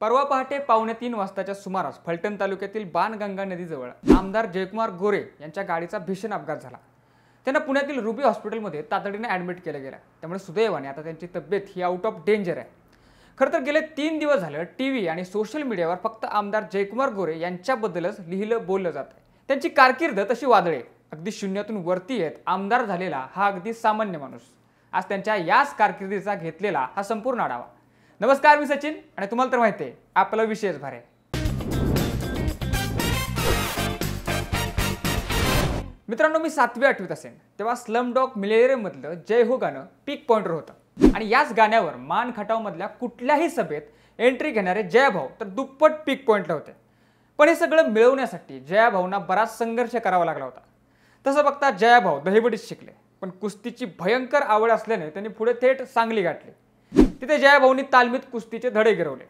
परवा पहाटे पावणे तीन वाजताच्या सुमारास फलटण तालुक्यातील बाणगंगा नदीजवळ आमदार जयकुमार गोरे यांच्या गाडीचा भीषण अपघात झाला त्यांना पुण्यातील रुबी हॉस्पिटलमध्ये तातडीने ॲडमिट केलं गेलं त्यामुळे सुदैवाने आता त्यांची तब्येत ही आउट ऑफ डेंजर आहे खरं तर गेले तीन दिवस झालं टी व्ही आणि सोशल मीडियावर फक्त आमदार जयकुमार गोरे यांच्याबद्दलच लिहिलं बोललं जात आहे त्यांची कारकीर्द तशी वादळे अगदी शून्यातून वरती आहेत आमदार झालेला हा अगदी सामान्य माणूस आज त्यांच्या याच कारकिर्दीचा घेतलेला हा संपूर्ण आढावा नमस्कार मी सचिन आणि तुम्हाला तर माहिती आहे आपलं विशेष भारे मित्रांनो मी सातवी आठवीत असेन तेव्हा स्लम डॉग मधलं जय हो गाणं पीक पॉइंटर होतं आणि याच गाण्यावर मान खटाव मधल्या कुठल्याही सभेत एंट्री घेणारे जयाभाऊ तर दुप्पट पीक पॉइंटला होते पण हे सगळं मिळवण्यासाठी जयाभाऊना बराच संघर्ष करावा लागला होता तसं बघता जयाभाऊ दहीबडीत शिकले पण कुस्तीची भयंकर आवड असल्याने त्यांनी पुढे थेट सांगली गाठली तिथे जयाभाऊंनी तालमीत कुस्तीचे धडे गिरवले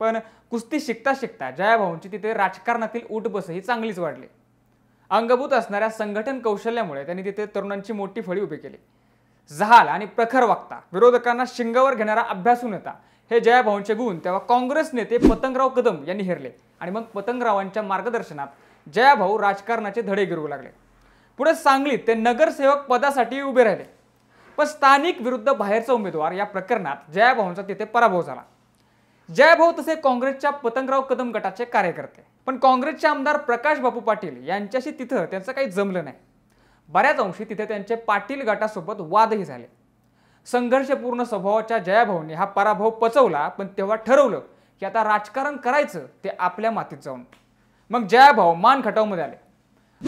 पण कुस्ती शिकता शिकता जयाभाऊंची तिथे राजकारणातील बस ही चांगलीच वाढली अंगभूत असणाऱ्या संघटन कौशल्यामुळे त्यांनी तिथे तरुणांची मोठी फळी उभी केली जहाल आणि प्रखर वक्ता विरोधकांना शिंगावर घेणारा अभ्यासू नेता हे जयाभाऊंचे गुण तेव्हा काँग्रेस नेते पतंगराव कदम यांनी हेरले आणि मग पतंगरावांच्या मार्गदर्शनात जयाभाऊ राजकारणाचे धडे गिरवू लागले पुढे सांगलीत ते नगरसेवक पदासाठी उभे राहिले पण स्थानिक विरुद्ध बाहेरचा उमेदवार या प्रकरणात जयाभाऊंचा तिथे पराभव झाला जयाभाऊ तसे काँग्रेसच्या पतंगराव कदम गटाचे कार्यकर्ते पण काँग्रेसचे आमदार प्रकाश बापू पाटील यांच्याशी तिथं त्यांचं काही जमलं नाही बऱ्याच अंशी तिथे त्यांचे पाटील गटासोबत वादही झाले संघर्षपूर्ण स्वभावाच्या जयाभाऊने हा पराभव पचवला पण तेव्हा ठरवलं की आता राजकारण करायचं ते आपल्या मातीत जाऊन मग जयाभाऊ मान खटावमध्ये आले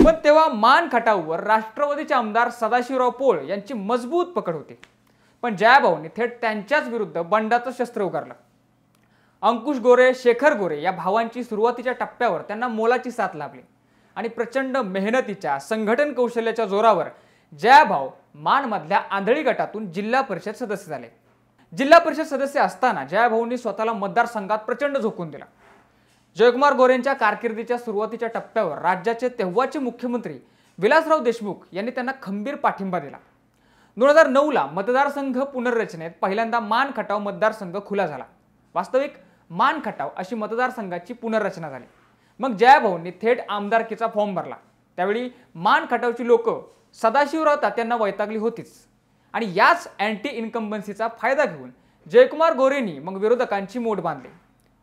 पण तेव्हा मान खटावर राष्ट्रवादीचे आमदार सदाशिवराव पोळ यांची मजबूत पकड होती पण जयाभाऊने थेट त्यांच्याच विरुद्ध बंडाचं शस्त्र उगारलं अंकुश गोरे शेखर गोरे या भावांची सुरुवातीच्या टप्प्यावर त्यांना मोलाची साथ लाभली आणि प्रचंड मेहनतीच्या संघटन कौशल्याच्या जोरावर जयाभाऊ मानमधल्या आंधळी गटातून जिल्हा परिषद सदस्य झाले जिल्हा परिषद सदस्य असताना जयाभाऊंनी स्वतःला मतदारसंघात प्रचंड झोकून दिला जयकुमार गोरेंच्या कारकिर्दीच्या सुरुवातीच्या टप्प्यावर राज्याचे तेव्हाचे मुख्यमंत्री विलासराव देशमुख यांनी त्यांना खंबीर पाठिंबा दिला दोन हजार नऊला मतदारसंघ पुनर्रचनेत पहिल्यांदा मान खटाव मतदारसंघ खुला झाला वास्तविक मान खटाव अशी मतदारसंघाची पुनर्रचना झाली मग जयाभाऊंनी थेट आमदारकीचा फॉर्म भरला त्यावेळी मान खटावची लोक सदाशिवराव तात्यांना वैतागली होतीच आणि याच अँटी इन्कम्बन्सीचा फायदा घेऊन जयकुमार गोरेंनी मग विरोधकांची मोठ बांधली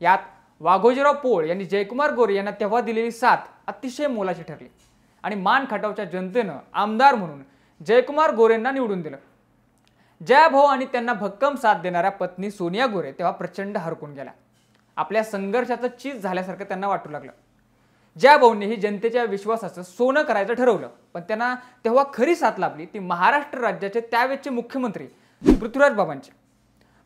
यात वाघोजीराव पोळ यांनी जयकुमार गोरे यांना तेव्हा दिलेली साथ अतिशय मोलाची ठरली आणि मान खटावच्या जनतेनं आमदार म्हणून जयकुमार गोरेंना निवडून दिलं जयाभाऊ आणि त्यांना भक्कम साथ देणाऱ्या पत्नी सोनिया गोरे तेव्हा प्रचंड हरकून गेल्या आपल्या संघर्षाचं चीज झाल्यासारखं त्यांना वाटू लागलं ही जनतेच्या विश्वासाचं सोनं करायचं ठरवलं पण त्यांना तेव्हा खरी साथ लाभली ती महाराष्ट्र राज्याचे त्यावेळचे मुख्यमंत्री पृथ्वीराज बाबांचे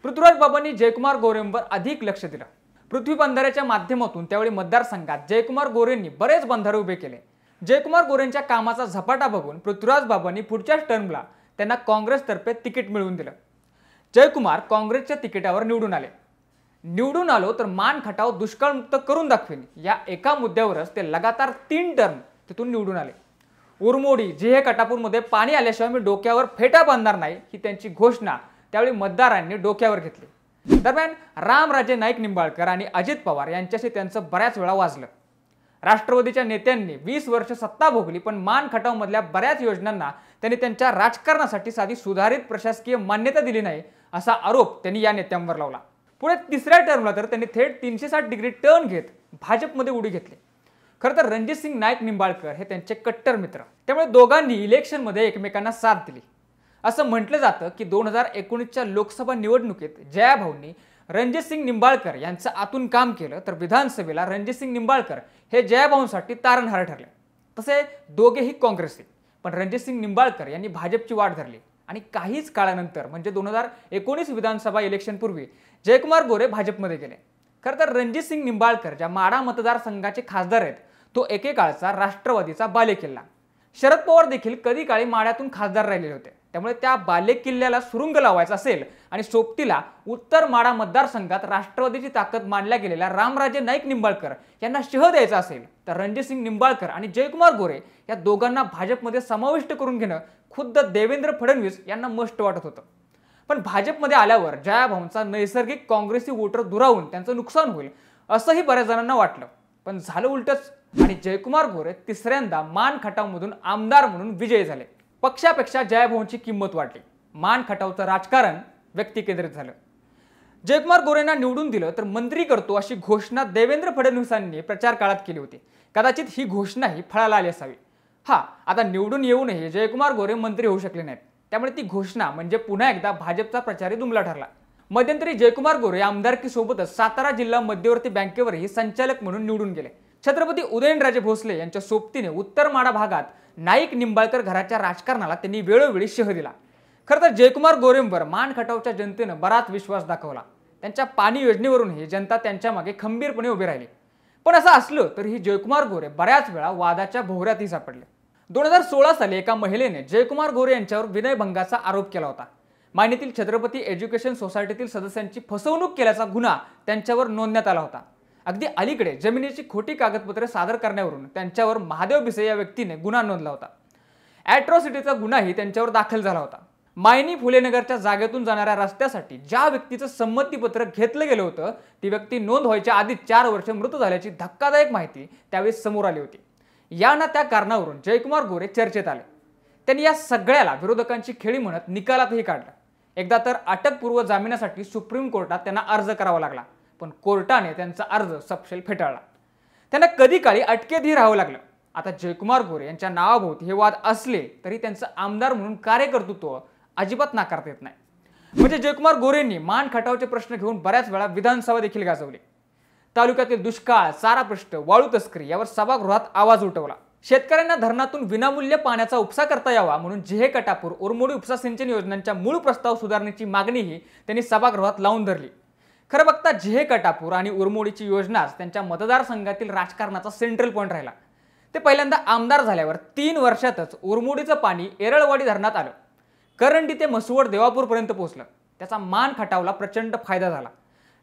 पृथ्वीराज बाबांनी जयकुमार गोरेंवर अधिक लक्ष दिलं पृथ्वी बंधाऱ्याच्या माध्यमातून त्यावेळी मतदारसंघात जयकुमार गोरेंनी बरेच बंधारे उभे केले जयकुमार गोरेंच्या कामाचा झपाटा बघून पृथ्वीराज बाबांनी पुढच्याच टर्मला त्यांना काँग्रेसतर्फे तिकीट मिळवून दिलं जयकुमार काँग्रेसच्या तिकिटावर निवडून आले निवडून आलो तर मान खटाव दुष्काळमुक्त करून दाखवेन या एका मुद्द्यावरच ते लगातार तीन टर्म तिथून निवडून आले उरमोडी जिहे कटापूरमध्ये पाणी आल्याशिवाय मी डोक्यावर फेटा बांधणार नाही ही त्यांची घोषणा त्यावेळी मतदारांनी डोक्यावर घेतली दरम्यान रामराजे नाईक निंबाळकर आणि अजित पवार यांच्याशी त्यांचं बऱ्याच वेळा वाजलं राष्ट्रवादीच्या नेत्यांनी वीस वर्ष सत्ता भोगली पण मान खटाव मधल्या बऱ्याच योजनांना त्यांनी त्यांच्या राजकारणासाठी साधी सुधारित प्रशासकीय मान्यता दिली नाही असा आरोप त्यांनी या नेत्यांवर लावला पुढे तिसऱ्या टर्मला तर त्यांनी थेट तीनशे साठ डिग्री टर्न घेत भाजपमध्ये उडी घेतली खरं तर रणजित सिंग नाईक निंबाळकर हे त्यांचे कट्टर मित्र त्यामुळे दोघांनी इलेक्शनमध्ये एकमेकांना साथ दिली असं म्हटलं जातं की दोन हजार एकोणीसच्या लोकसभा निवडणुकीत जयाभाऊंनी रणजितसिंग निंबाळकर यांचं आतून काम केलं तर विधानसभेला रणजितसिंग निंबाळकर हे जयाभाऊंसाठी तारणहार ठरले तसे दोघेही काँग्रेसचे पण रणजितसिंग निंबाळकर यांनी भाजपची वाट धरली आणि काहीच काळानंतर म्हणजे दोन हजार एकोणीस विधानसभा इलेक्शनपूर्वी जयकुमार गोरे भाजपमध्ये गेले खरं तर सिंग निंबाळकर ज्या माडा मतदारसंघाचे खासदार आहेत तो एकेकाळचा राष्ट्रवादीचा बालेकिल्ला शरद पवार देखील कधी काळी माड्यातून खासदार राहिलेले होते त्यामुळे त्या बालेकिल्ल्याला सुरुंग लावायचा असेल आणि सोबतीला उत्तर माडा मतदारसंघात राष्ट्रवादीची ताकद मानल्या गेलेल्या रामराजे नाईक निंबाळकर यांना शह द्यायचा असेल तर रणजितसिंग निंबाळकर आणि जयकुमार गोरे या दोघांना भाजपमध्ये समाविष्ट करून घेणं खुद्द देवेंद्र फडणवीस यांना मस्ट वाटत होतं पण भाजपमध्ये आल्यावर जयाभाऊंचा नैसर्गिक काँग्रेसी वोटर दुरावून त्यांचं नुकसान होईल असंही बऱ्याच जणांना वाटलं पण झालं उलटच आणि जयकुमार गोरे तिसऱ्यांदा मान खटावमधून आमदार म्हणून विजयी झाले पक्षापेक्षा जयभाऊंची किंमत वाढली मान खटावचं राजकारण व्यक्तिकेंद्रित झालं जयकुमार गोरेंना निवडून दिलं तर मंत्री करतो अशी घोषणा देवेंद्र फडणवीसांनी प्रचार काळात केली होती कदाचित ही घोषणाही फळाला आली असावी हा आता निवडून येऊनही जयकुमार गोरे मंत्री होऊ शकले नाहीत त्यामुळे ती घोषणा म्हणजे पुन्हा एकदा भाजपचा प्रचारही दुमला ठरला मध्यंतरी जयकुमार गोरे आमदारकीसोबतच सातारा जिल्हा मध्यवर्ती बँकेवरही संचालक म्हणून निवडून गेले छत्रपती उदयनराजे भोसले यांच्या सोबतीने उत्तर माडा भागात नाईक निंबाळकर घराच्या राजकारणाला त्यांनी वेळोवेळी शह दिला खरं तर जयकुमार गोरेंवर मान खटावच्या जनतेनं बराच विश्वास दाखवला त्यांच्या पाणी योजनेवरूनही जनता त्यांच्या मागे खंबीरपणे उभी राहिली पण असं असलं तरीही जयकुमार गोरे बऱ्याच वेळा वादाच्या भोवऱ्यातही सापडले दोन हजार सोळा साली एका महिलेने जयकुमार गोरे यांच्यावर विनयभंगाचा आरोप केला होता मान्यतील छत्रपती एज्युकेशन सोसायटीतील सदस्यांची फसवणूक केल्याचा गुन्हा त्यांच्यावर नोंदण्यात आला होता अगदी अलीकडे जमिनीची खोटी कागदपत्रे सादर करण्यावरून त्यांच्यावर महादेव भिसे या व्यक्तीने गुन्हा नोंदला होता ॲट्रॉसिटीचा गुन्हाही त्यांच्यावर दाखल झाला होता मायनी फुलेनगरच्या जागेतून जाणाऱ्या रस्त्यासाठी ज्या व्यक्तीचं संमतीपत्र घेतलं गेलं होतं ती व्यक्ती नोंद व्हायच्या आधी चार वर्ष मृत झाल्याची धक्कादायक माहिती त्यावेळी समोर आली होती या ना त्या कारणावरून जयकुमार गोरे चर्चेत आले त्यांनी या सगळ्याला विरोधकांची खेळी म्हणत निकालातही काढलं एकदा तर अटकपूर्व जामिनासाठी सुप्रीम कोर्टात त्यांना अर्ज करावा लागला पण कोर्टाने त्यांचा अर्ज सपशेल फेटाळला त्यांना कधी काळी अटकेतही राहावं लागलं आता जयकुमार गोरे यांच्या नावाभोवती हे वाद असले तरी त्यांचं आमदार म्हणून कार्यकर्तृत्व अजिबात नाकारता येत नाही म्हणजे जयकुमार गोरेंनी मान खटावचे प्रश्न घेऊन बऱ्याच वेळा विधानसभा देखील गाजवली तालुक्यातील दुष्काळ सारा प्रश्न वाळू तस्करी यावर सभागृहात आवाज उठवला शेतकऱ्यांना धरणातून विनामूल्य पाण्याचा उपसा करता यावा म्हणून जेहे कटापूर उरमोडी उपसा सिंचन योजनांच्या मूळ प्रस्ताव सुधारण्याची मागणीही त्यांनी सभागृहात लावून धरली खरं बघता झे कटापूर आणि उरमोडीची योजनाच त्यांच्या मतदारसंघातील राजकारणाचा सेंट्रल पॉईंट राहिला ते पहिल्यांदा आमदार झाल्यावर तीन वर्षातच उरमोडीचं पाणी एरळवाडी धरणात आलं करंडी ते मसुवड देवापूरपर्यंत पोहोचलं त्याचा मान खटावला प्रचंड फायदा झाला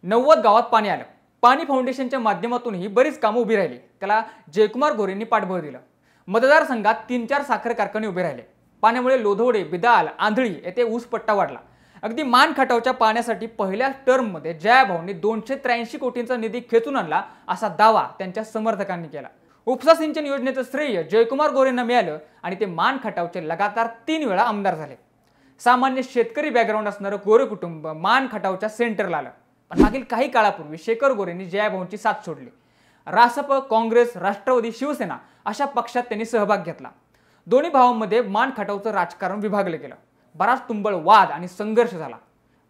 नव्वद गावात पाणी आलं पाणी फाउंडेशनच्या माध्यमातूनही बरीच कामं उभी राहिली त्याला जयकुमार गोरेंनी पाठबळ दिलं मतदारसंघात तीन चार साखर कारखाने उभे राहिले पाण्यामुळे लोधोडे बिदाल आंधळी येथे ऊसपट्टा वाढला अगदी मान खटावच्या पाण्यासाठी पहिल्या टर्ममध्ये जयाभाऊंनी दोनशे त्र्याऐंशी कोटींचा निधी खेचून आणला असा दावा त्यांच्या समर्थकांनी केला उपसा सिंचन योजनेचं श्रेय जयकुमार गोरेंना मिळालं आणि ते मान खटावचे लगातार तीन वेळा आमदार झाले सामान्य शेतकरी बॅकग्राऊंड असणारं गोरे कुटुंब मान खटावच्या सेंटरला आलं पण मागील काही काळापूर्वी शेखर गोरेंनी जयाभाऊंची साथ सोडली रासप काँग्रेस राष्ट्रवादी शिवसेना अशा पक्षात त्यांनी सहभाग घेतला दोन्ही भावांमध्ये मान खटावचं राजकारण विभागलं गेलं बराच तुंबळ वाद आणि संघर्ष झाला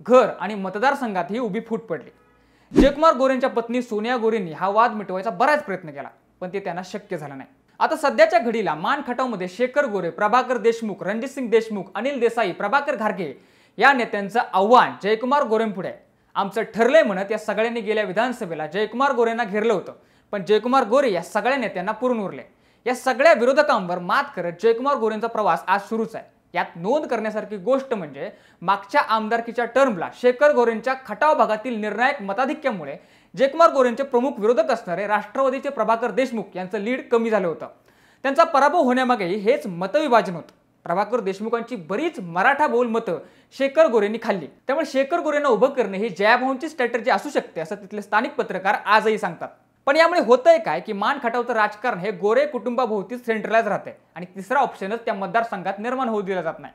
घर आणि मतदारसंघातही उभी फूट पडली जयकुमार गोरेंच्या पत्नी सोनिया गोरेंनी हा वाद मिटवायचा बराच प्रयत्न केला पण ते त्यांना शक्य झालं नाही आता सध्याच्या घडीला मान खटावमध्ये शेखर गोरे प्रभाकर देशमुख रणजितसिंग देशमुख अनिल देसाई प्रभाकर घारगे या नेत्यांचं आव्हान जयकुमार गोरेंपुढे आमचं ठरलंय म्हणत या सगळ्यांनी गेल्या विधानसभेला जयकुमार गोरेंना घेरलं होतं पण जयकुमार गोरे या सगळ्या नेत्यांना पुरून उरले या सगळ्या विरोधकांवर मात करत जयकुमार गोरेंचा प्रवास आज सुरूच आहे यात नोंद करण्यासारखी गोष्ट म्हणजे मागच्या आमदारकीच्या टर्मला शेखर गोरेंच्या खटाव भागातील निर्णायक मताधिक्यामुळे जयकुमार गोरेंचे प्रमुख विरोधक असणारे राष्ट्रवादीचे प्रभाकर देशमुख यांचं लीड कमी झालं होतं त्यांचा पराभव होण्यामागे हेच मतविभाजन होतं प्रभाकर देशमुखांची बरीच मराठा बोल मतं शेखर गोरेंनी खाल्ली त्यामुळे शेखर गोरेंना उभं करणे ही जयाभाऊंची स्ट्रॅटर्जी असू शकते असं तिथले स्थानिक पत्रकार आजही सांगतात पण यामुळे होतंय काय की मान खटावचं राजकारण हे गोरे कुटुंबाभोवतीच सेंट्रलाइज राहते आणि तिसरा ऑप्शनच त्या मतदारसंघात निर्माण होऊ दिला जात नाही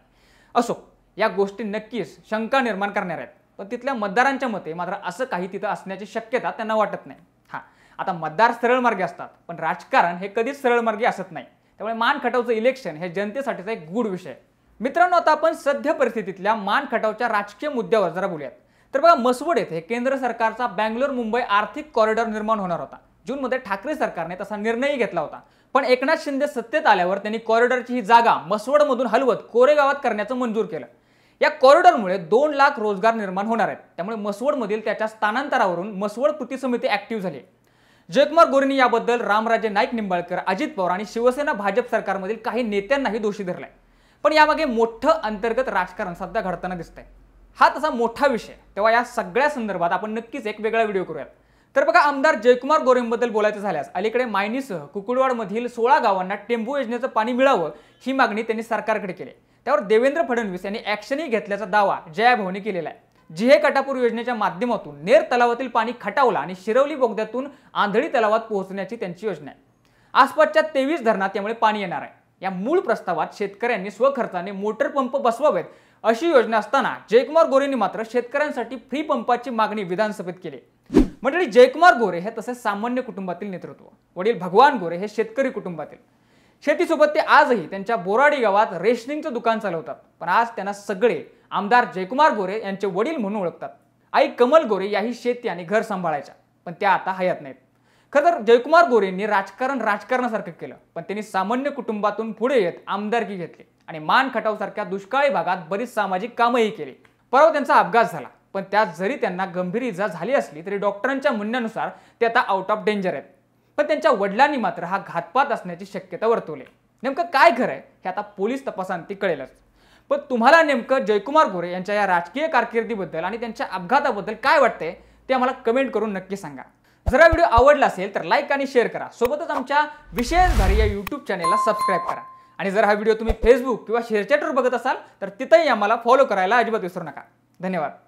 असो या गोष्टी नक्कीच शंका निर्माण करणार आहेत पण तिथल्या मतदारांच्या मते मात्र असं काही तिथं असण्याची शक्यता त्यांना वाटत नाही हा आता मतदार सरळ मार्गे असतात पण राजकारण हे कधीच सरळ मार्गे असत नाही त्यामुळे मान खटावचं इलेक्शन हे जनतेसाठीचा एक गूढ विषय मित्रांनो आता आपण सध्या परिस्थितीतल्या मान खटावच्या राजकीय मुद्द्यावर जरा बोलूयात तर बघा मसवड येथे केंद्र सरकारचा बँगलोर मुंबई आर्थिक कॉरिडॉर निर्माण होणार होता जूनमध्ये ठाकरे सरकारने तसा निर्णय घेतला होता पण एकनाथ शिंदे सत्तेत आल्यावर त्यांनी कॉरिडॉरची ही जागा मसवडमधून हलवत कोरेगावात करण्याचं मंजूर केलं या कॉरिडॉरमुळे दोन लाख रोजगार निर्माण होणार आहेत त्यामुळे मसवडमधील त्याच्या स्थानांतरावरून मसवड कृती समिती ऍक्टिव्ह झाली जयकुमार गोरेंनी याबद्दल रामराजे नाईक निंबाळकर अजित पवार आणि शिवसेना भाजप सरकारमधील काही नेत्यांनाही दोषी धरलाय पण यामागे मोठं अंतर्गत राजकारण सध्या घडताना दिसतंय हा तसा मोठा विषय तेव्हा या सगळ्या संदर्भात आपण नक्कीच एक वेगळा व्हिडिओ करूयात तर बघा आमदार जयकुमार गोरेंबद्दल बोलायचं झाल्यास अलीकडे मायनीसह कुकुडवाडमधील सोळा गावांना टेंबू योजनेचं पाणी मिळावं ही मागणी त्यांनी सरकारकडे केली त्यावर देवेंद्र फडणवीस यांनी ॲक्शनही घेतल्याचा दावा जयाभाऊने केलेला आहे जिहे कटापूर योजनेच्या माध्यमातून नेर तलावातील पाणी खटावला आणि शिरवली बोगद्यातून आंधळी तलावात पोहोचण्याची त्यांची योजना आहे आसपासच्या तेवीस धरणात त्यामुळे पाणी येणार आहे या मूळ प्रस्तावात शेतकऱ्यांनी स्वखर्चाने मोटर पंप बसवावेत अशी योजना असताना जयकुमार गोरेंनी मात्र शेतकऱ्यांसाठी फ्री पंपाची मागणी विधानसभेत केली मंडळी जयकुमार गोरे हे तसेच सामान्य कुटुंबातील नेतृत्व वडील भगवान गोरे हे शेतकरी कुटुंबातील शेतीसोबत ते आजही त्यांच्या बोराडी गावात रेशनिंगचं दुकान चालवतात पण आज त्यांना सगळे आमदार जयकुमार गोरे यांचे वडील म्हणून ओळखतात आई कमल गोरे याही शेती आणि घर सांभाळायच्या पण त्या आता हयात नाहीत खरं जयकुमार गोरेंनी राजकारण राजकारणासारखं केलं पण त्यांनी सामान्य कुटुंबातून पुढे येत आमदारकी घेतली आणि मान खटावसारख्या दुष्काळी भागात बरीच सामाजिक कामंही केली परवा त्यांचा अपघात झाला पण त्यात जरी त्यांना गंभीर इजा झाली असली तरी डॉक्टरांच्या म्हणण्यानुसार ते आता आउट ऑफ डेंजर आहेत पण त्यांच्या वडिलांनी मात्र हा घातपात असण्याची शक्यता वर्तवली नेमकं काय खरं आहे हे आता पोलीस तपासांती कळेलच पण तुम्हाला नेमकं जयकुमार गोरे यांच्या या राजकीय कारकिर्दीबद्दल आणि त्यांच्या अपघाताबद्दल काय वाटतंय ते आम्हाला कमेंट करून नक्की सांगा जर हा व्हिडिओ आवडला असेल तर लाईक आणि शेअर करा सोबतच आमच्या विशेष भारी या यूट्यूब चॅनेलला सबस्क्राईब करा आणि जर हा व्हिडिओ तुम्ही फेसबुक किंवा शेअरचॅटवर बघत असाल तर तिथंही आम्हाला फॉलो करायला अजिबात विसरू नका धन्यवाद